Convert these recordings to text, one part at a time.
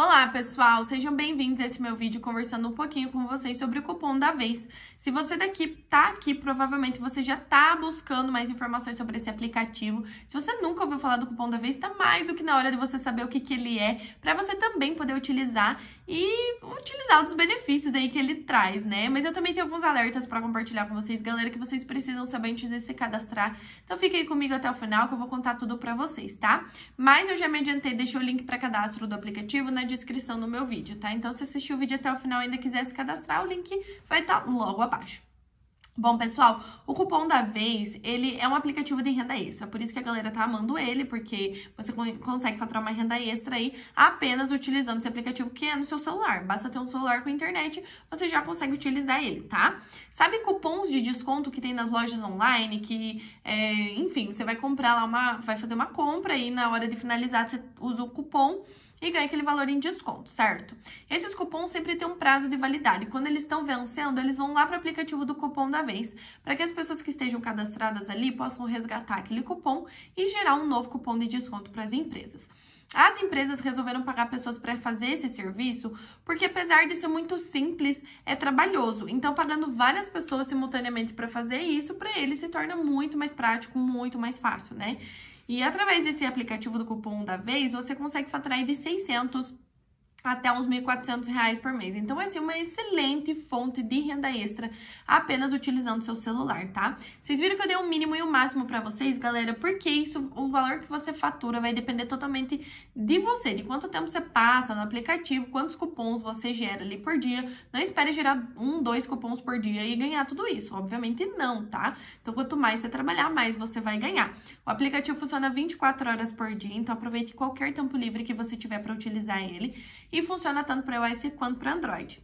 Olá, pessoal! Sejam bem-vindos a esse meu vídeo conversando um pouquinho com vocês sobre o cupom da vez. Se você daqui tá aqui, provavelmente você já tá buscando mais informações sobre esse aplicativo. Se você nunca ouviu falar do cupom da vez, tá mais do que na hora de você saber o que, que ele é, para você também poder utilizar e utilizar os benefícios aí que ele traz, né? Mas eu também tenho alguns alertas para compartilhar com vocês, galera, que vocês precisam saber antes de se cadastrar. Então fiquem comigo até o final que eu vou contar tudo para vocês, tá? Mas eu já me adiantei, deixei o link para cadastro do aplicativo na descrição do meu vídeo, tá? Então, se assistiu o vídeo até o final e ainda quiser se cadastrar, o link vai estar tá logo abaixo. Bom, pessoal, o cupom da vez, ele é um aplicativo de renda extra, por isso que a galera tá amando ele, porque você consegue faturar uma renda extra aí apenas utilizando esse aplicativo que é no seu celular. Basta ter um celular com internet, você já consegue utilizar ele, tá? Sabe cupons de desconto que tem nas lojas online, que, é, enfim, você vai comprar lá uma, vai fazer uma compra e na hora de finalizar você usa o cupom e ganha aquele valor em desconto, certo? Esses cupons sempre têm um prazo de validade. Quando eles estão vencendo, eles vão lá para o aplicativo do cupom da vez, para que as pessoas que estejam cadastradas ali possam resgatar aquele cupom e gerar um novo cupom de desconto para as empresas. As empresas resolveram pagar pessoas para fazer esse serviço porque, apesar de ser muito simples, é trabalhoso. Então, pagando várias pessoas simultaneamente para fazer isso, para eles se torna muito mais prático, muito mais fácil, né? E através desse aplicativo do cupom da vez, você consegue faturar de 600 até uns R$ 1.400 por mês. Então, vai ser uma excelente fonte de renda extra apenas utilizando seu celular, tá? Vocês viram que eu dei o um mínimo e o um máximo para vocês, galera? Porque isso, o valor que você fatura vai depender totalmente de você, de quanto tempo você passa no aplicativo, quantos cupons você gera ali por dia. Não espere gerar um, dois cupons por dia e ganhar tudo isso. Obviamente não, tá? Então, quanto mais você trabalhar, mais você vai ganhar. O aplicativo funciona 24 horas por dia, então aproveite qualquer tempo livre que você tiver para utilizar ele e funciona tanto para iOS quanto para Android.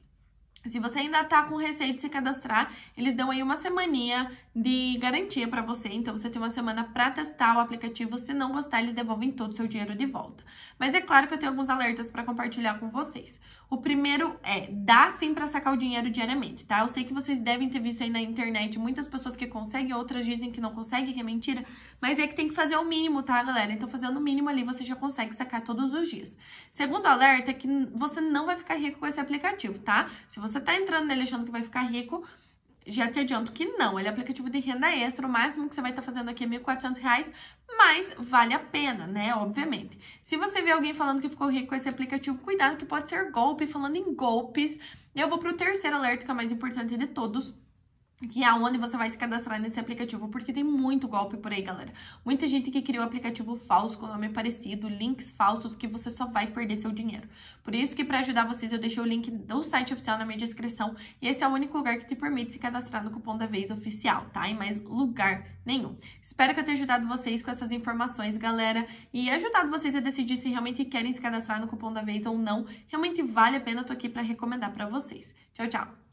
Se você ainda tá com receio de se cadastrar, eles dão aí uma semaninha de garantia para você, então você tem uma semana para testar o aplicativo, se não gostar, eles devolvem todo o seu dinheiro de volta. Mas é claro que eu tenho alguns alertas para compartilhar com vocês. O primeiro é, dá sim para sacar o dinheiro diariamente, tá? Eu sei que vocês devem ter visto aí na internet muitas pessoas que conseguem, outras dizem que não conseguem, que é mentira, mas é que tem que fazer o mínimo, tá, galera? Então fazendo o mínimo ali, você já consegue sacar todos os dias. Segundo alerta é que você não vai ficar rico com esse aplicativo, tá? Se você você tá entrando nele achando que vai ficar rico, já te adianto que não, ele é aplicativo de renda extra, o máximo que você vai estar tá fazendo aqui é R$ 1.400, mas vale a pena, né, obviamente. Se você vê alguém falando que ficou rico com esse aplicativo, cuidado que pode ser golpe, falando em golpes, eu vou pro terceiro alerta que é o mais importante de todos, que é onde você vai se cadastrar nesse aplicativo, porque tem muito golpe por aí, galera. Muita gente que criou um aplicativo falso com nome parecido, links falsos, que você só vai perder seu dinheiro. Por isso que para ajudar vocês eu deixei o link do site oficial na minha descrição, e esse é o único lugar que te permite se cadastrar no cupom da vez oficial, tá? Em mais lugar nenhum. Espero que eu tenha ajudado vocês com essas informações, galera, e ajudado vocês a decidir se realmente querem se cadastrar no cupom da vez ou não. Realmente vale a pena, eu tô aqui para recomendar para vocês. Tchau, tchau!